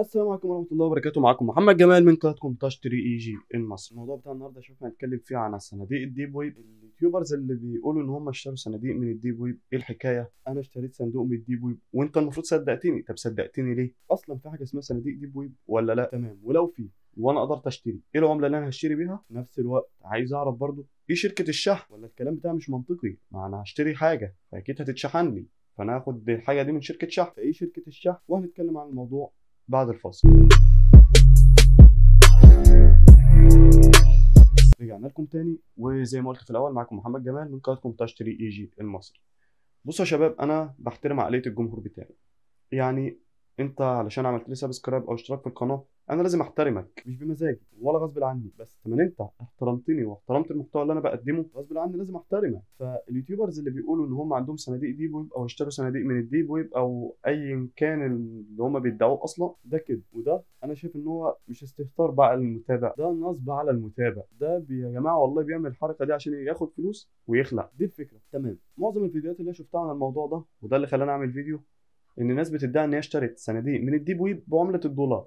السلام عليكم ورحمه الله وبركاته معاكم محمد جمال من قناتكم تاش اي جي المصري الموضوع بتاع النهارده شفنا هنتكلم فيه عن صناديق الديب ويب اليوتيوبرز اللي بيقولوا ان هم اشتروا صناديق من الديب ويب ايه الحكايه انا اشتريت صندوق من الديب ويب وانت المفروض صدقتني طب صدقتني ليه اصلا في حاجه اسمها صناديق ديب ويب ولا لا تمام ولو في وانا قدرت اشتري ايه العمله اللي انا هشتري بيها في نفس الوقت عايز اعرف برضو ايه شركه الشحن ولا الكلام بتاعي مش منطقي ما انا هشتري حاجه فاكيد هتتشحن لي فانا هاخد الحاجه دي من شركه شحن فايه شركه الشحن وهنتكلم عن الموضوع بعد الفاصل رجعنا لكم تاني وزي ما قلت في الاول معاكم محمد جمال من قناتكم تشتري اي جي المصري بصوا يا شباب انا بحترم عقليه الجمهور بتاعي يعني انت علشان عملت لي سبسكرايب او اشتراك في القناه انا لازم احترمك مش بمزاجي ولا غصب عني بس ما انت احترمتني واحترمت المحتوى اللي انا بقدمه غصب عني لازم احترمك فاليوتيوبرز اللي بيقولوا ان هم عندهم صناديق ديب ويب او اشتروا صناديق من الديب ويب او ايا كان اللي هم بيدعوه اصلا ده كده وده انا شايف ان هو مش استهتار بقى للمتابع ده نصب على المتابع ده يا جماعه والله بيعمل الحركه دي عشان ياخد فلوس ويخلع دي الفكره تمام معظم الفيديوهات اللي شفتها عن الموضوع ده وده اللي خلاني اعمل فيديو ان الناس بتدعي ان هي اشترت صناديق من الديب ويب بعمله الدولار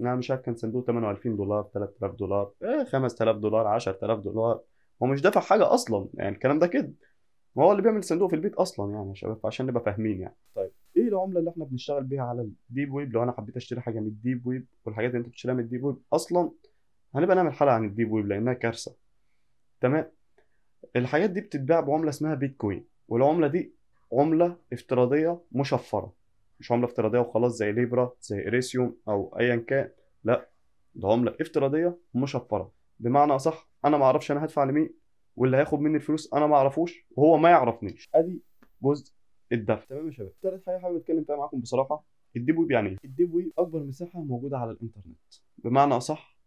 انا مش عارف كان صندوق 28 2000 دولار 3000 دولار ايه 5000 دولار 10000 دولار هو مش دافع حاجه اصلا يعني الكلام ده كده ما هو اللي بيعمل صندوق في البيت اصلا يعني يا شباب عشان نبقى فاهمين يعني طيب ايه العمله اللي احنا بنشتغل بيها على الديب ويب لو انا حبيت اشتري حاجه من الديب ويب والحاجات اللي انت بتشتريها من الديب ويب اصلا هنبقى نعمل حلقه عن الديب ويب لانها كارثه تمام الحاجات دي بتتباع بعمله اسمها بيتكوين والعمله دي عمله افتراضيه مشفره مش عمله افتراضيه وخلاص زي ليبرا زي اريسيوم او ايا كان لا ده عمله افتراضيه مشفره بمعنى اصح انا ما اعرفش انا هدفع لمين واللي هياخد مني الفلوس انا ما اعرفوش وهو ما يعرفنيش ادي جزء الدفع تمام يا شباب تالت حاجه حابب اتكلم فيها معاكم بصراحه الديب ويب يعني ايه الديب ويب اكبر مساحه موجوده على الانترنت بمعنى اصح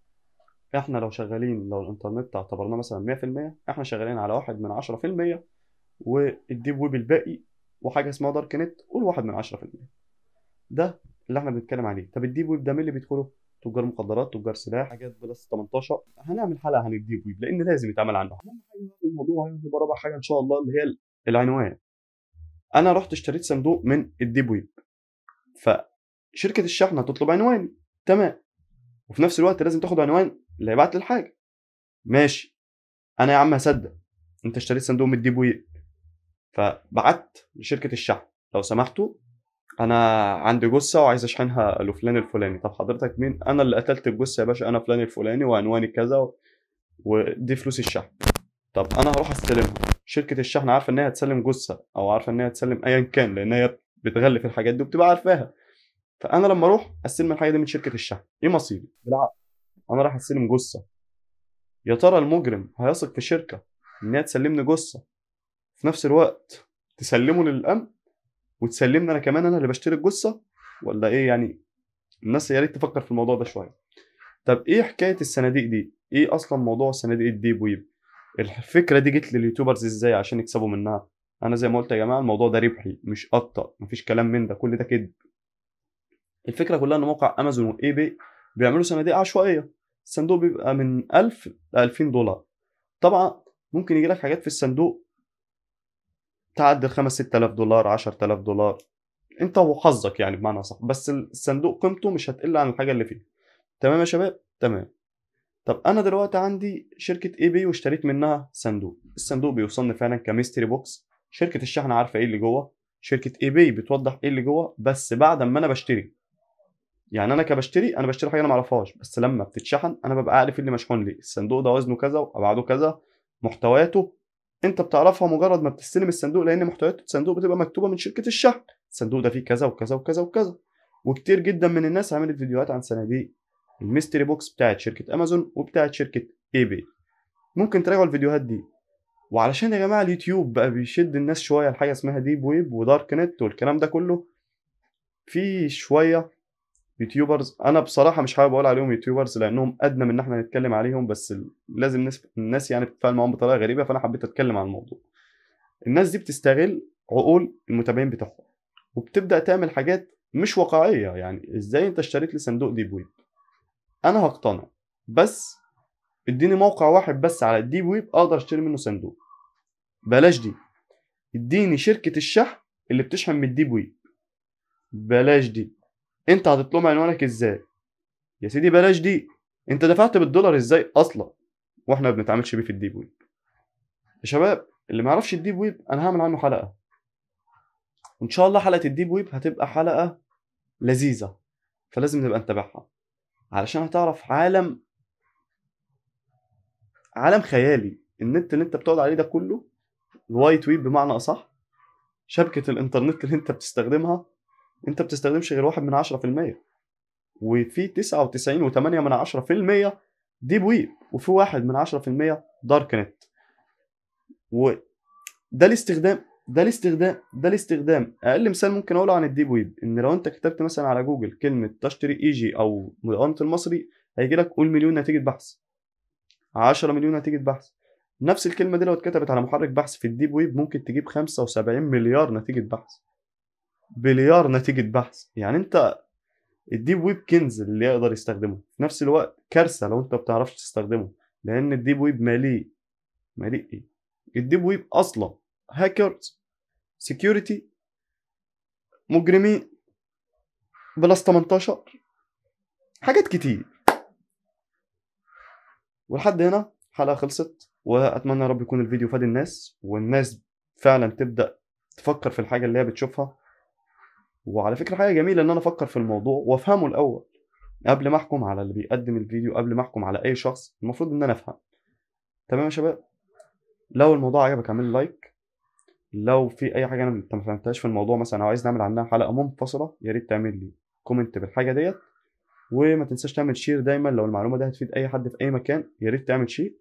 احنا لو شغالين لو الانترنت اعتبرناه مثلا 100% احنا شغالين على واحد من 10% والديب ويب الباقي وحاجه اسمها دارك نت قول واحد من 10% ده اللي احنا بنتكلم عليه طب الديب ويب ده مين اللي بيدخله تجار مخدرات تجار سلاح حاجات بلس 18 هنعمل حلقه عن الديب ويب لان لازم يتعمل عنه الموضوع هيبقى رابع حاجه ان شاء الله اللي هي العنوان انا رحت اشتريت صندوق من الديب ويب فشركه الشحن هتطلب عنواني تمام وفي نفس الوقت لازم تاخد عنوان اللي هيبعت لي الحاجه ماشي انا يا عم هصدق انت اشتريت صندوق من الديب ويب فبعت لشركه الشحن لو سمحتوا انا عندي جثه وعايز اشحنها لفلان الفلاني طب حضرتك مين انا اللي قتلت الجثه يا باشا انا فلان الفلاني وعنواني كذا و... ودي فلوس الشحن طب انا هروح استلمها شركه الشحن عارفه ان هي هتسلم جثه او عارفه ان هي هتسلم ايا كان لان هي بتغلف الحاجات دي وبتبقى عارفاها فانا لما اروح استلم الحاجه دي من شركه الشحن ايه مصيري بالعقل انا رايح استلم جثه يا ترى المجرم هيثق في شركه ان هي تسلمني جثه في نفس الوقت تسلمه للامن وتسلمني انا كمان انا اللي بشتري الجثه ولا ايه يعني الناس يا ريت تفكر في الموضوع ده شويه طب ايه حكايه الصناديق دي ايه اصلا موضوع صناديق الديب ويب الفكره دي جت لليوتيوبرز ازاي عشان يكسبوا منها انا زي ما قلت يا جماعه الموضوع ده ربحي مش قطه مفيش كلام من ده كل ده كذب الفكره كلها ان موقع امازون واي بي بيعملوا صناديق عشوائيه الصندوق بيبقى من 1000 ل 2000 دولار طبعا ممكن يجي لك حاجات في الصندوق تعدي 5 6000 دولار 10000 دولار انت وحظك يعني بمعنى صح بس الصندوق قيمته مش هتقل عن الحاجه اللي فيه تمام يا شباب تمام طب انا دلوقتي عندي شركه اي بي واشتريت منها صندوق الصندوق بيوصلني فعلا كميستري بوكس شركه الشحن عارفه ايه اللي جوه شركه اي بي بتوضح ايه اللي جوه بس بعد ما انا بشتري يعني انا كبشتري انا بشتري حاجه انا ما اعرفهاش بس لما بتتشحن انا ببقى عارف إيه اللي مشحون لي الصندوق ده وزنه كذا وابعاده كذا محتوياته انت بتعرفها مجرد ما بتستلم الصندوق لان محتويات الصندوق بتبقى مكتوبه من شركه الشحن الصندوق ده فيه كذا وكذا وكذا وكذا وكتير جدا من الناس عملت فيديوهات عن صناديق الميستري بوكس بتاعت شركه امازون وبتاعت شركه اي بي ممكن تراجعوا الفيديوهات دي وعلشان يا جماعه اليوتيوب بقى بيشد الناس شويه لحاجه اسمها ديب ويب ودارك نت والكلام ده كله في شويه يوتيوبرز انا بصراحه مش حابب اقول عليهم يوتيوبرز لانهم ادنى من ان احنا نتكلم عليهم بس لازم الناس يعني بتتفاعل معاهم بطريقه غريبه فانا حبيت اتكلم عن الموضوع الناس دي بتستغل عقول المتابعين بتاعها وبتبدا تعمل حاجات مش واقعيه يعني ازاي انت اشتريت لي صندوق ديب ويب انا هقتنع بس اديني موقع واحد بس على الديب ويب اقدر اشتري منه صندوق بلاش دي اديني شركه الشحن اللي بتشحن من الديب ويب بلاش دي انت هتطلب عنوانك ازاي يا سيدي بلاش دي انت دفعت بالدولار ازاي اصلا واحنا ما بنتعاملش بيه في الديب ويب يا شباب اللي ما يعرفش الديب ويب انا هعمل عنه حلقه وان شاء الله حلقه الديب ويب هتبقى حلقه لذيذه فلازم نبقى نتابعها علشان هتعرف عالم عالم خيالي النت اللي انت بتقعد عليه ده كله الوايت ويب بمعنى اصح شبكه الانترنت اللي انت بتستخدمها انت بتستخدمش غير واحد من عشرة في المية وفي تسعة وتسعين وتمانية من عشرة في المية ديب ويب وفي واحد من عشرة في المية دارك نت و ده الاستخدام ده الاستخدام ده الاستخدام اقل مثال ممكن اقوله عن الديب ويب ان لو انت كتبت مثلا على جوجل كلمه تشتري اي e جي او مدونه المصري هيجي لك قول مليون نتيجه بحث عشرة مليون نتيجه بحث نفس الكلمه دي لو اتكتبت على محرك بحث في الديب ويب ممكن تجيب خمسة وسبعين مليار نتيجه بحث بليار نتيجه بحث يعني انت الديب ويب كنز اللي يقدر يستخدمه في نفس الوقت كارثه لو انت ما بتعرفش تستخدمه لان الديب ويب مليء مليء ايه الديب ويب اصلا هاكرز سكيورتي مجرمين بلس 18 حاجات كتير ولحد هنا الحلقه خلصت واتمنى يا رب يكون الفيديو فاد الناس والناس فعلا تبدا تفكر في الحاجه اللي هي بتشوفها وعلى فكره حاجه جميله ان انا افكر في الموضوع وافهمه الاول قبل ما احكم على اللي بيقدم الفيديو قبل ما احكم على اي شخص المفروض ان انا افهم تمام يا شباب لو الموضوع عجبك اعمل لايك لو في اي حاجه انا ما فهمتهاش في الموضوع مثلا او عايز نعمل عنها حلقه منفصله يا ريت تعمل لي كومنت بالحاجه ديت وما تنساش تعمل شير دايما لو المعلومه دي هتفيد اي حد في اي مكان يا ريت تعمل شير